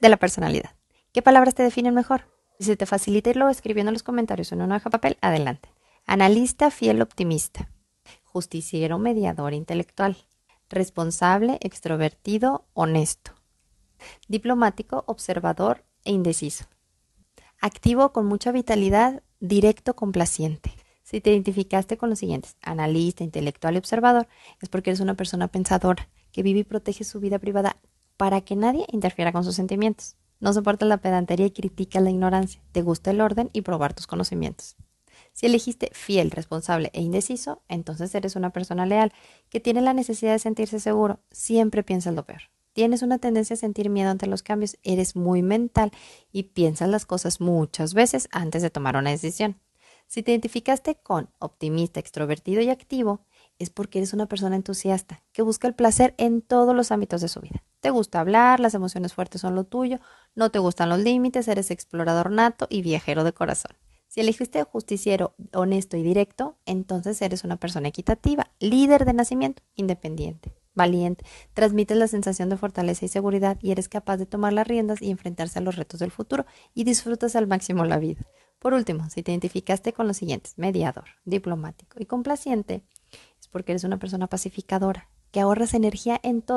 de la personalidad. ¿Qué palabras te definen mejor? Si se te facilita irlo escribiendo en los comentarios en una hoja papel, adelante. Analista, fiel, optimista. Justiciero, mediador, intelectual. Responsable, extrovertido, honesto. Diplomático, observador e indeciso. Activo con mucha vitalidad, directo, complaciente. Si te identificaste con los siguientes, analista, intelectual y observador, es porque eres una persona pensadora que vive y protege su vida privada para que nadie interfiera con sus sentimientos. No soportas la pedantería y criticas la ignorancia. Te gusta el orden y probar tus conocimientos. Si elegiste fiel, responsable e indeciso, entonces eres una persona leal que tiene la necesidad de sentirse seguro. Siempre piensas lo peor. Tienes una tendencia a sentir miedo ante los cambios. Eres muy mental y piensas las cosas muchas veces antes de tomar una decisión. Si te identificaste con optimista, extrovertido y activo, es porque eres una persona entusiasta que busca el placer en todos los ámbitos de su vida. Te gusta hablar, las emociones fuertes son lo tuyo, no te gustan los límites, eres explorador nato y viajero de corazón. Si elegiste justiciero honesto y directo, entonces eres una persona equitativa, líder de nacimiento, independiente, valiente, transmites la sensación de fortaleza y seguridad y eres capaz de tomar las riendas y enfrentarse a los retos del futuro y disfrutas al máximo la vida. Por último, si te identificaste con los siguientes, mediador, diplomático y complaciente, es porque eres una persona pacificadora, que ahorras energía en todo